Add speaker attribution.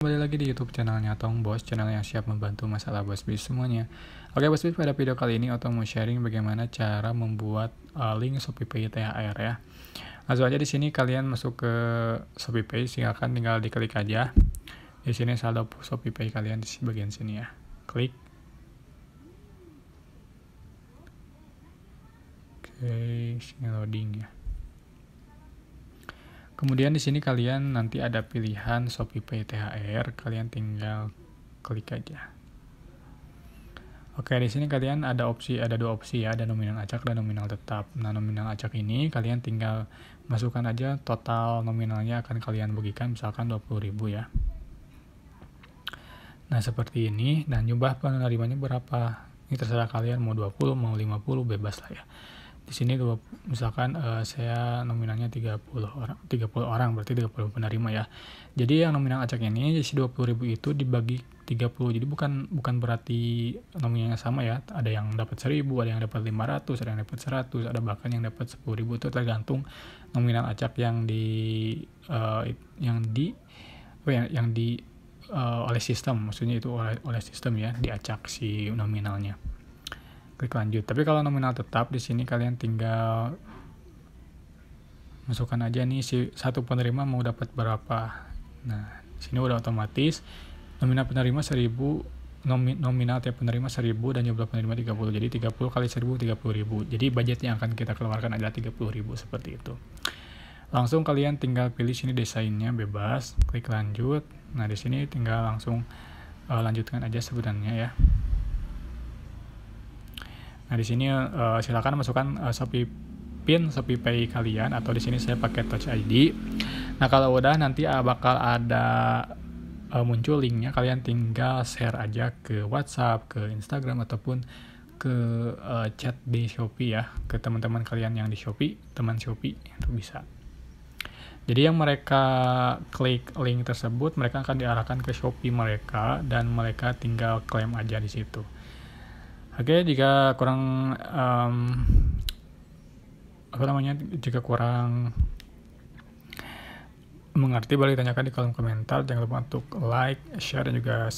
Speaker 1: Kembali lagi di YouTube channelnya Tong Bos, channel yang siap membantu masalah Bos Bis semuanya. Oke Bos Bis, pada video kali ini Otong mau sharing bagaimana cara membuat uh, link ShopeePay THR ya. Langsung aja di sini kalian masuk ke ShopeePay, silakan tinggal diklik aja. Di sini saldo pay kalian di bagian sini ya. Klik. Oke, sini loading ya. Kemudian di sini kalian nanti ada pilihan Shopee Pay THR, kalian tinggal klik aja. Oke, di sini kalian ada opsi, ada dua opsi ya, ada nominal acak dan nominal tetap. Nah, nominal acak ini kalian tinggal masukkan aja total nominalnya akan kalian bagikan misalkan 20.000 ya. Nah, seperti ini dan jumlah penerimanya berapa? Ini terserah kalian mau 20, mau 50, bebas lah ya di sini kalau misalkan uh, saya nominalnya 30 orang 30 orang berarti 30 penerima ya jadi yang nominal acak ini si ribu itu dibagi 30 jadi bukan bukan berarti nominalnya sama ya ada yang dapat 1000 ada yang dapat 500 ada yang dapat 100 ada bahkan yang dapat ribu itu tergantung nominal acak yang di uh, yang di oh, yang, yang di uh, oleh sistem maksudnya itu oleh oleh sistem ya diacak si nominalnya klik lanjut. Tapi kalau nominal tetap di sini kalian tinggal masukkan aja nih si satu penerima mau dapat berapa. Nah, di sini udah otomatis nominal penerima 1000 nomi, nominal tiap penerima 1000 dan jumlah penerima 30. Jadi 30 kali 1000 30.000. Jadi budget yang akan kita keluarkan adalah 30.000 seperti itu. Langsung kalian tinggal pilih sini desainnya bebas, klik lanjut. Nah, di sini tinggal langsung uh, lanjutkan aja sebenarnya ya. Nah, di sini uh, silakan masukkan uh, Shopee pin Shopee Pay kalian atau di sini saya pakai Touch ID. Nah, kalau udah nanti uh, bakal ada uh, muncul linknya kalian tinggal share aja ke WhatsApp, ke Instagram ataupun ke uh, chat di Shopee ya, ke teman-teman kalian yang di Shopee, teman Shopee itu bisa. Jadi yang mereka klik link tersebut, mereka akan diarahkan ke Shopee mereka dan mereka tinggal klaim aja di situ. Oke, okay, jika kurang um, apa namanya jika kurang mengerti boleh ditanyakan di kolom komentar. Jangan lupa untuk like, share dan juga